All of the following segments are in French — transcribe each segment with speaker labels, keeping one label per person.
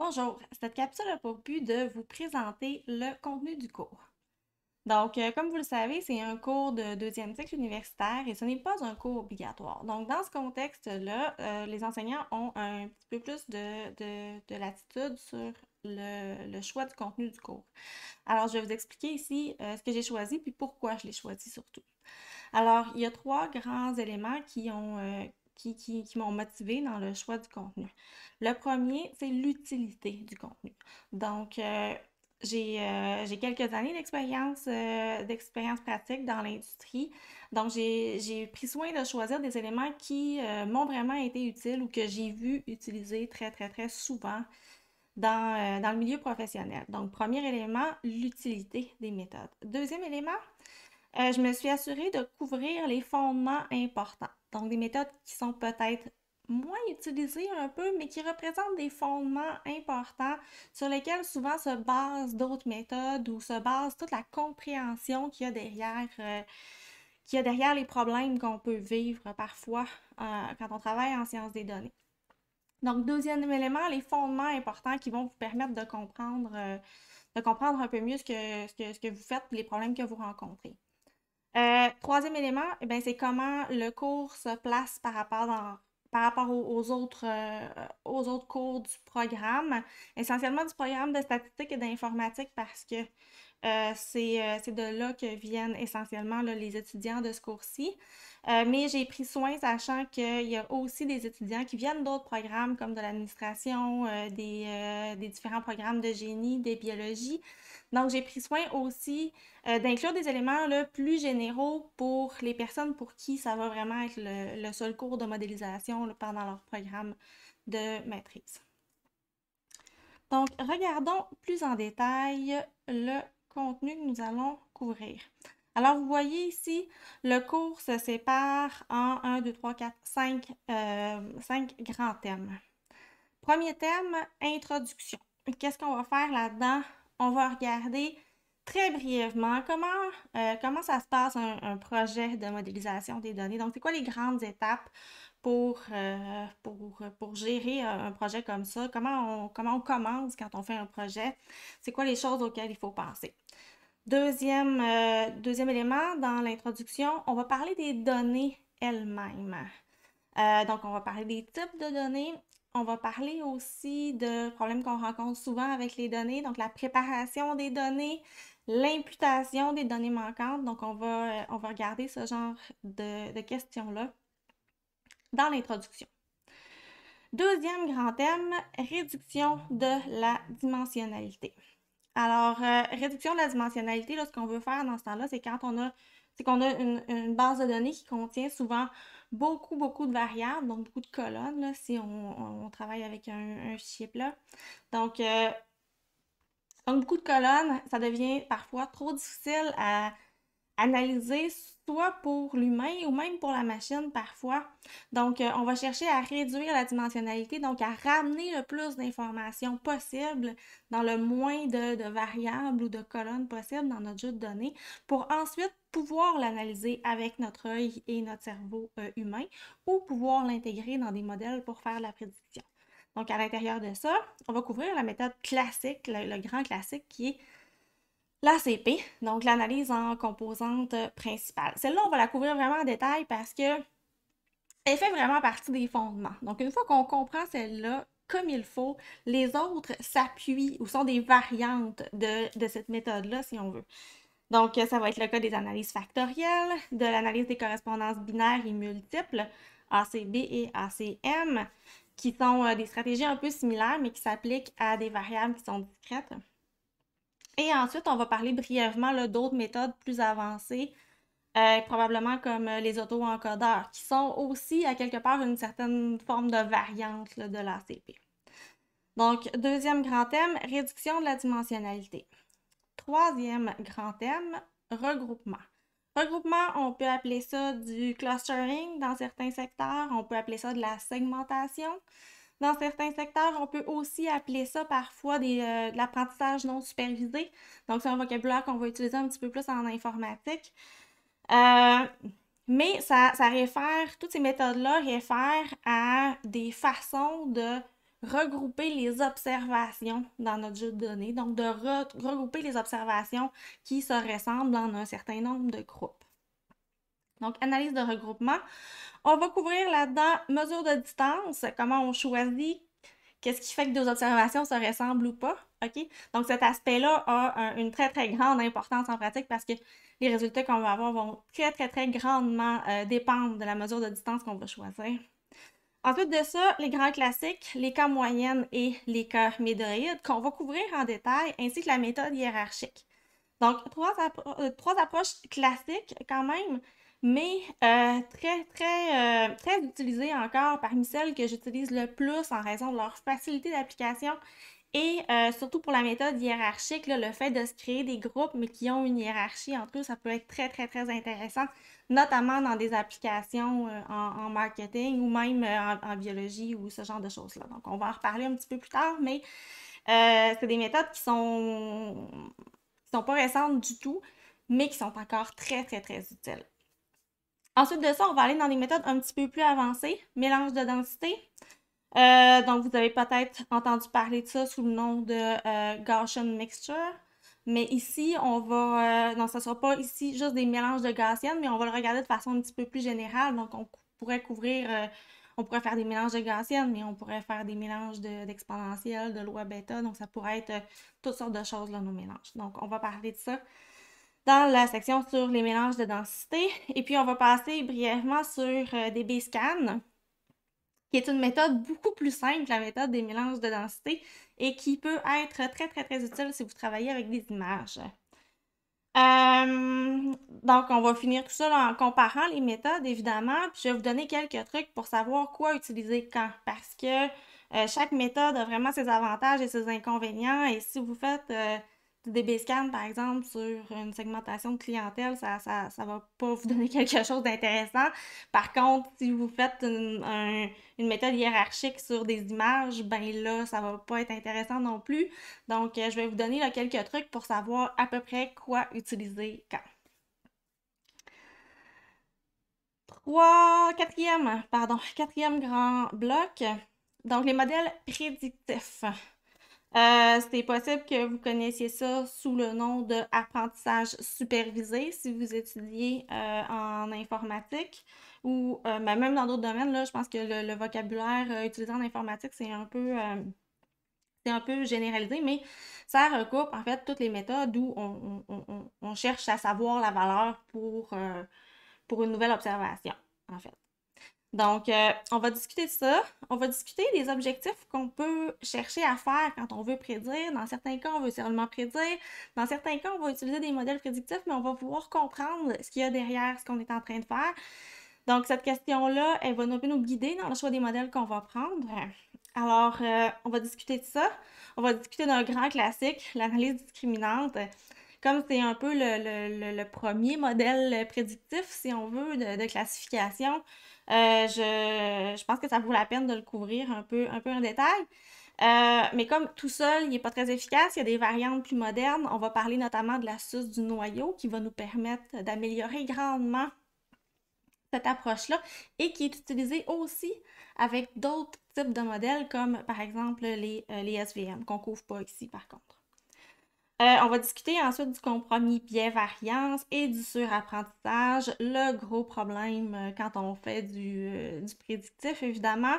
Speaker 1: Bonjour, cette capsule a pour but de vous présenter le contenu du cours. Donc, euh, comme vous le savez, c'est un cours de deuxième cycle universitaire et ce n'est pas un cours obligatoire. Donc, dans ce contexte-là, euh, les enseignants ont un petit peu plus de, latitude sur le, choix du contenu du cours. Alors, je vais vous expliquer ici euh, ce que j'ai choisi puis pourquoi je l'ai choisi surtout. Alors, il y a trois grands éléments qui ont qui, m'ont motivé dans le choix du contenu. Le premier, c'est l'utilité du contenu. Donc, euh, euh, j'ai quelques années d'expérience euh, d'expérience pratique dans l'industrie. Donc, j'ai pris soin de choisir des éléments qui m'ont vraiment été utiles ou que j'ai vu utiliser très, très, très souvent dans, le milieu professionnel. Donc, premier élément, l'utilité des méthodes. Deuxième élément, je me suis assurée de couvrir les fondements importants. Donc, des méthodes qui sont peut-être moins utilisées un peu, mais qui représentent des fondements importants sur lesquels souvent se basent d'autres méthodes ou se base toute la compréhension qu'il y a derrière. Euh, a derrière les problèmes qu'on peut vivre parfois euh, quand on travaille en sciences des données. Donc, deuxième élément, les fondements importants qui vont vous permettre de comprendre, euh, de comprendre un peu mieux ce que, ce que, ce que vous faites, les problèmes que vous rencontrez. Euh, troisième élément, eh ben, c'est comment le cours se place par rapport, dans, par rapport aux, autres, euh, aux autres cours du programme, essentiellement du programme de statistique et d'informatique parce que euh, euh, c'est, de là que viennent essentiellement les étudiants de ce cours-ci. Euh, mais j'ai pris soin, sachant qu'il y a aussi des étudiants qui viennent d'autres programmes comme de l'administration, des, différents programmes de génie, des biologies. Donc, j'ai pris soin aussi d'inclure des éléments plus généraux pour les personnes pour qui ça va vraiment être le, seul cours de modélisation pendant leur programme de maîtrise. Donc, regardons plus en détail le contenu que nous allons couvrir. Alors, vous voyez ici, le cours se sépare en 1, 2, 3, 4, 5, grands thèmes. Premier thème, introduction. Qu'est-ce qu'on va faire là-dedans? On va regarder très brièvement comment, euh, comment ça se passe un, projet de modélisation des données. Donc, c'est quoi les grandes étapes pour, euh, pour, pour, gérer un projet comme ça? Comment on, comment on commence quand on fait un projet? C'est quoi les choses auxquelles il faut penser? Deuxième, euh, deuxième élément dans l'introduction, on va parler des données elles-mêmes. Euh, donc, on va parler des types de données. On va parler aussi de problèmes qu'on rencontre souvent avec les données, donc la préparation des données, l'imputation des données manquantes. Donc, on va, on va regarder ce genre de, de questions-là dans l'introduction. Deuxième grand thème, réduction de la dimensionnalité. Alors, euh, réduction de la dimensionnalité, ce qu'on veut faire dans ce temps-là, c'est quand on a, qu'on a une, base de données qui contient souvent beaucoup, beaucoup de variables, donc beaucoup de colonnes, si on, travaille avec un, chip. là, euh, donc, beaucoup de colonnes, ça devient parfois trop difficile à, analyser soit pour l'humain ou même pour la machine parfois. Donc, euh, on va chercher à réduire la dimensionnalité, donc à ramener le plus d'informations possible dans le moins de, variables ou de colonnes possibles dans notre jeu de données pour ensuite pouvoir l'analyser avec notre œil et notre cerveau euh, humain ou pouvoir l'intégrer dans des modèles pour faire la prédiction. Donc, à l'intérieur de ça, on va couvrir la méthode classique, le grand classique qui est l'ACP, donc l'analyse en composantes principales. Celle-là, on va la couvrir vraiment en détail parce que elle fait vraiment partie des fondements. Donc, une fois qu'on comprend celle-là comme il faut, les autres s'appuient ou sont des variantes de, de cette méthode-là, si on veut. Donc, ça va être le cas des analyses factorielles, de l'analyse des correspondances binaires et multiples, ACB et ACM, qui sont euh, des stratégies un peu similaires, mais qui s'appliquent à des variables qui sont discrètes. Et ensuite, on va parler brièvement d'autres méthodes plus avancées, euh, probablement comme euh, les auto-encodeurs, qui sont aussi à quelque part une certaine forme de variante de l'ACP. Donc, deuxième grand thème, réduction de la dimensionnalité. Troisième grand thème, regroupement. Regroupement, on peut appeler ça du clustering dans certains secteurs, on peut appeler ça de la segmentation. Dans certains secteurs, on peut aussi appeler ça parfois euh, de l'apprentissage non supervisé. Donc, c'est un vocabulaire qu'on va utiliser un petit peu plus en informatique. Euh, mais ça, ça réfère, toutes ces méthodes-là réfèrent à des façons de regrouper les observations dans notre jeu de données, donc de regrouper les observations qui se ressemblent dans un certain nombre de groupes. Donc, analyse de regroupement. On va couvrir là-dedans mesure de distance, comment on choisit, qu'est-ce qui fait que deux observations se ressemblent ou pas. OK? Donc, cet aspect-là a une très, très grande importance en pratique parce que les résultats qu'on va avoir vont très, très, très grandement euh, dépendre de la mesure de distance qu'on va choisir. Ensuite de ça, les grands classiques, les cas moyennes et les cas médoïdes, qu'on va couvrir en détail, ainsi que la méthode hiérarchique. Donc, trois, euh, trois approches classiques quand même mais euh, très, très, euh, très utilisées encore parmi celles que j'utilise le plus en raison de leur facilité d'application et euh, surtout pour la méthode hiérarchique, le fait de se créer des groupes mais qui ont une hiérarchie entre eux, ça peut être très, très, très intéressant, notamment dans des applications en, marketing ou même en, biologie ou ce genre de choses-là. Donc, on va en reparler un petit peu plus tard, mais c'est des méthodes qui ne sont pas récentes du tout, mais qui sont encore très, très, très utiles. Ensuite de ça, on va aller dans des méthodes un petit peu plus avancées, mélange de densité. Euh, donc, vous avez peut-être entendu parler de ça sous le nom de euh, Gaussian mixture. Mais ici, on va. Euh, non, ce ne sera pas ici juste des mélanges de Gaussian, mais on va le regarder de façon un petit peu plus générale. Donc, on pourrait couvrir. on pourrait faire des mélanges de Gaussian, mais on pourrait faire des mélanges d'exponentiels, de, de, loi bêta. Donc, ça pourrait être toutes sortes de choses, là, nos mélanges. Donc, on va parler de ça dans la section sur les mélanges de densité. Et puis, on va passer brièvement sur euh, des b scan qui est une méthode beaucoup plus simple, que la méthode des mélanges de densité, et qui peut être très, très, très utile si vous travaillez avec des images. Euh, donc, on va finir tout ça en comparant les méthodes, évidemment, puis je vais vous donner quelques trucs pour savoir quoi utiliser quand, parce que euh, chaque méthode a vraiment ses avantages et ses inconvénients, et si vous faites des scans par exemple, sur une segmentation de clientèle, ça ça, va pas vous donner quelque chose d'intéressant. Par contre, si vous faites une, méthode hiérarchique sur des images, ben là, ça va pas être intéressant non plus. Donc, euh, je vais vous donner quelques trucs pour savoir à peu près quoi utiliser quand. Trois, quatrième, pardon, quatrième grand bloc. Donc, les modèles prédictifs. Euh, c'est possible que vous connaissiez ça sous le nom d'apprentissage supervisé si vous étudiez euh, en informatique ou euh, ben, même dans d'autres domaines. Là, je pense que le, vocabulaire utilisé en informatique, c'est un peu un peu généralisé, mais ça recoupe en fait toutes les méthodes où on, cherche à savoir la valeur pour, pour une nouvelle observation, en fait. Donc, euh, on va discuter de ça. On va discuter des objectifs qu'on peut chercher à faire quand on veut prédire. Dans certains cas, on veut seulement prédire. Dans certains cas, on va utiliser des modèles prédictifs, mais on va pouvoir comprendre ce qu'il y a derrière ce qu'on est en train de faire. Donc, cette question-là, elle va nous, guider dans le choix des modèles qu'on va prendre. Alors, euh, on va discuter de ça. On va discuter d'un grand classique, l'analyse discriminante comme c'est un peu le, premier modèle prédictif, si on veut, de classification, euh, je, pense que ça vaut la peine de le couvrir un peu, un peu en détail. Euh, mais comme tout seul, il n'est pas très efficace, il y a des variantes plus modernes. On va parler notamment de l'astuce du noyau qui va nous permettre d'améliorer grandement cette approche-là et qui est utilisée aussi avec d'autres types de modèles comme par exemple les, euh, les SVM qu'on ne couvre pas ici par contre. Euh, on va discuter ensuite du compromis biais-variance et du surapprentissage, le gros problème euh, quand on fait euh, du, prédictif, évidemment.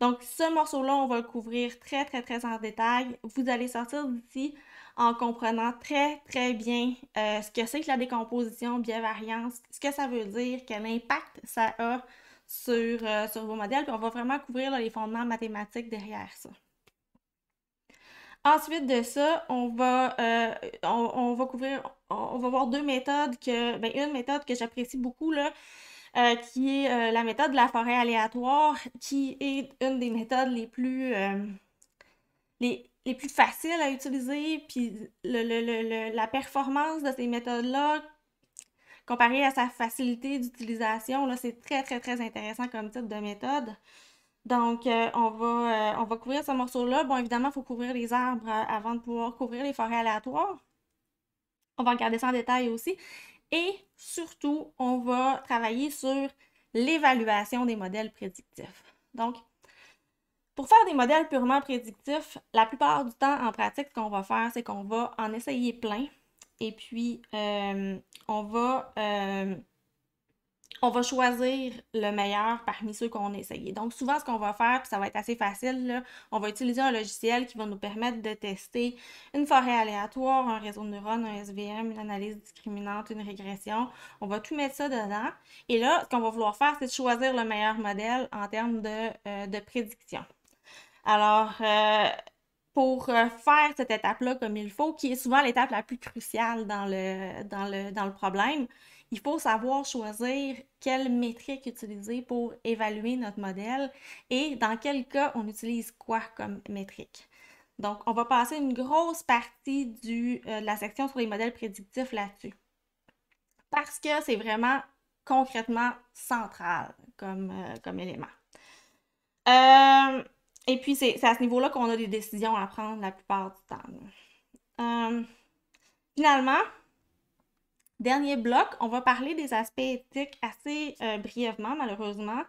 Speaker 1: Donc, ce morceau-là, on va le couvrir très, très, très en détail. Vous allez sortir d'ici en comprenant très, très bien ce que c'est que la décomposition biais-variance, ce que ça veut dire, quel impact ça a sur, vos modèles. Puis on va vraiment couvrir les fondements mathématiques derrière ça. Ensuite de ça, euh, on va, couvrir, on, va voir deux méthodes que, ben, une méthode que j'apprécie beaucoup là, euh, qui est euh, la méthode de la forêt aléatoire, qui est une des méthodes les plus, faciles à utiliser, puis la performance de ces méthodes-là comparée à sa facilité d'utilisation, c'est très très très intéressant comme type de méthode. Donc, euh, on, va, euh, on va couvrir ce morceau-là. Bon, évidemment, il faut couvrir les arbres euh, avant de pouvoir couvrir les forêts aléatoires. On va regarder ça en détail aussi. Et surtout, on va travailler sur l'évaluation des modèles prédictifs. Donc, pour faire des modèles purement prédictifs, la plupart du temps, en pratique, ce qu'on va faire, c'est qu'on va en essayer plein. Et puis, on va on va choisir le meilleur parmi ceux qu'on a essayé. Donc, souvent, ce qu'on va faire, puis ça va être assez facile, là, on va utiliser un logiciel qui va nous permettre de tester une forêt aléatoire, un réseau de neurones, un SVM, une analyse discriminante, une régression. On va tout mettre ça dedans. Et là, ce qu'on va vouloir faire, c'est de choisir le meilleur modèle en termes de, euh, de prédiction. Alors, euh, pour euh, faire cette étape-là comme il faut, qui est souvent l'étape la plus cruciale dans le, dans le, problème, il faut savoir choisir quelle métrique utiliser pour évaluer notre modèle et dans quel cas on utilise quoi comme métrique. Donc, on va passer une grosse partie euh, de la section sur les modèles prédictifs là-dessus. Parce que c'est vraiment concrètement central comme, euh, comme élément. Euh, et puis, c'est à ce niveau-là qu'on a des décisions à prendre la plupart du temps. Euh, finalement, dernier bloc, on va parler des aspects éthiques assez euh, brièvement, malheureusement.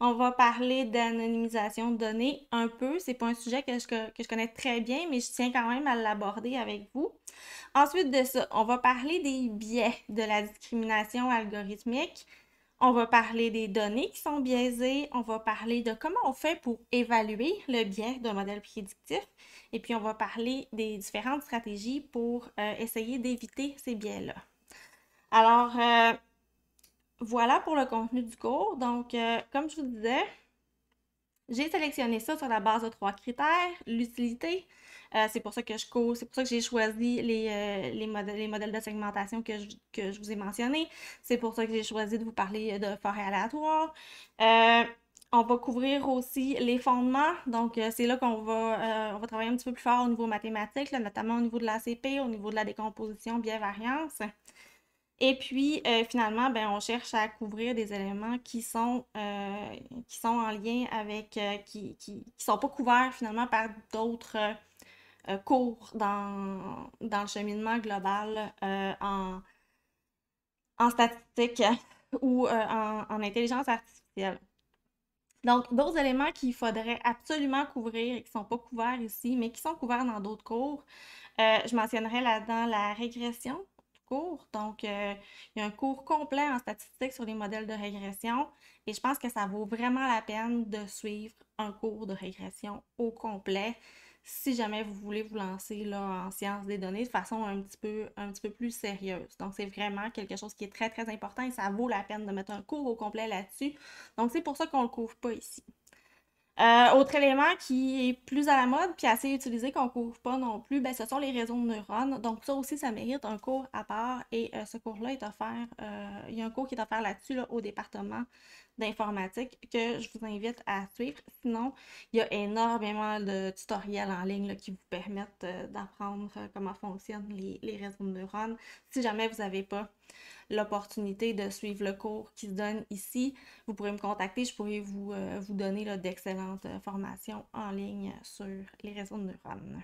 Speaker 1: On va parler d'anonymisation de données un peu. C'est pas un sujet que que je, connais très bien, mais je tiens quand même à l'aborder avec vous. Ensuite de ça, on va parler des biais de la discrimination algorithmique, on va parler des données qui sont biaisées, on va parler de comment on fait pour évaluer le biais d'un modèle prédictif, et puis on va parler des différentes stratégies pour euh, essayer d'éviter ces biais-là. Alors, euh, voilà pour le contenu du cours. Donc, euh, comme je vous disais, j'ai sélectionné ça sur la base de trois critères. L'utilité, euh, c'est pour ça que je cours, c'est pour ça que j'ai choisi les, euh, les, modèles de segmentation que je, vous ai mentionnés. C'est pour ça que j'ai choisi de vous parler euh, de forêt aléatoire. on va couvrir aussi les fondements. Donc, c'est là qu'on va, travailler un petit peu plus fort au niveau mathématique, notamment au niveau de l'ACP, au niveau de la décomposition bien variance et puis, euh, finalement, ben, on cherche à couvrir des éléments qui sont, euh, qui sont en lien avec, euh, qui ne sont pas couverts finalement par d'autres cours dans, le cheminement global en, en statistique ou en, en, intelligence artificielle. Donc, d'autres éléments qu'il faudrait absolument couvrir et qui ne sont pas couverts ici, mais qui sont couverts dans d'autres cours, je mentionnerai là-dedans la régression, cours. Donc, euh, il y a un cours complet en statistiques sur les modèles de régression et je pense que ça vaut vraiment la peine de suivre un cours de régression au complet si jamais vous voulez vous lancer là, en sciences des données de façon un petit peu, un petit peu plus sérieuse. Donc, c'est vraiment quelque chose qui est très, très important et ça vaut la peine de mettre un cours au complet là-dessus. Donc, c'est pour ça qu'on ne le couvre pas ici. Euh, autre élément qui est plus à la mode, puis assez utilisé, qu'on ne couvre pas non plus, ben, ce sont les réseaux de neurones. Donc ça aussi, ça mérite un cours à part et euh, ce cours-là est offert, euh, il y a un cours qui est offert là-dessus au département d'informatique que je vous invite à suivre. Sinon, il y a énormément de tutoriels en ligne qui vous permettent d'apprendre comment fonctionnent les réseaux de neurones si jamais vous n'avez pas l'opportunité de suivre le cours qui se donne ici, vous pourrez me contacter. Je pourrais vous, euh, donner d'excellentes euh, formations en ligne sur les réseaux de neurones.